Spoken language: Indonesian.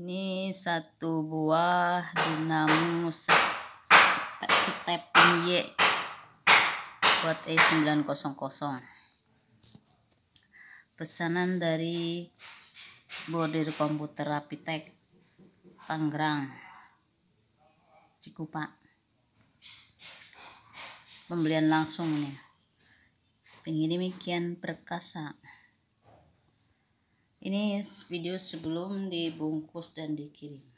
ini satu buah dinamo step Y buat E900 pesanan dari bordir komputer Rapitek Tangerang Cikupa pembelian langsung nih pengiriman kian perkasa ini video sebelum dibungkus dan dikirim